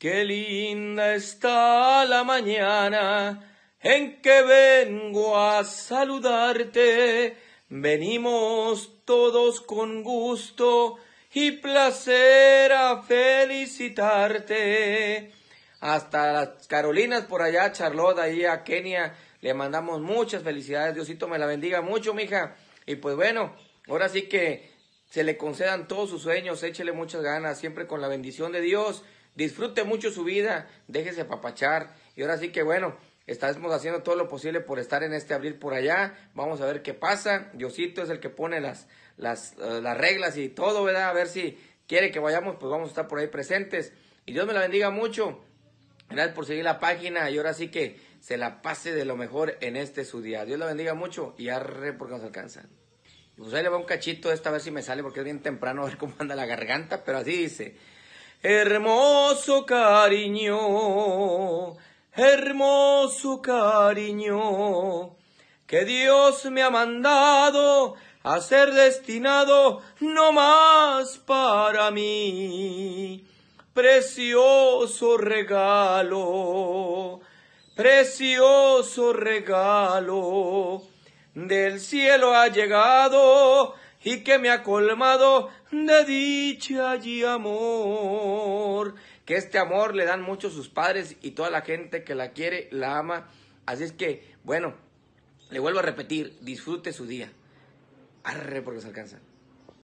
Qué linda está la mañana en que vengo a saludarte. Venimos todos con gusto y placer a felicitarte. Hasta las Carolinas por allá, Charlotte, y a Kenia, le mandamos muchas felicidades. Diosito me la bendiga mucho, mija. Y pues bueno, ahora sí que se le concedan todos sus sueños, échele muchas ganas, siempre con la bendición de Dios. Disfrute mucho su vida, déjese papachar. Y ahora sí que bueno, estamos haciendo todo lo posible por estar en este Abril por allá. Vamos a ver qué pasa. Diosito es el que pone las, eh, las, reglas y todo, ¿verdad? A ver si quiere que vayamos, pues vamos a estar por ahí presentes. Y Dios me la bendiga mucho. Gracias por seguir la página y ahora sí que se la pase de lo mejor en este su día. Dios la bendiga mucho y arre porque nos alcanza. Pues ahí le va un cachito esta, a ver si me sale porque es bien temprano, a ver cómo anda la garganta, pero así dice. Hermoso cariño, hermoso cariño, que Dios me ha mandado a ser destinado no más para mí. Precioso regalo, precioso regalo, del cielo ha llegado y que me ha colmado de dicha y amor. Que este amor le dan mucho sus padres y toda la gente que la quiere, la ama. Así es que, bueno, le vuelvo a repetir, disfrute su día. Arre, porque se alcanza.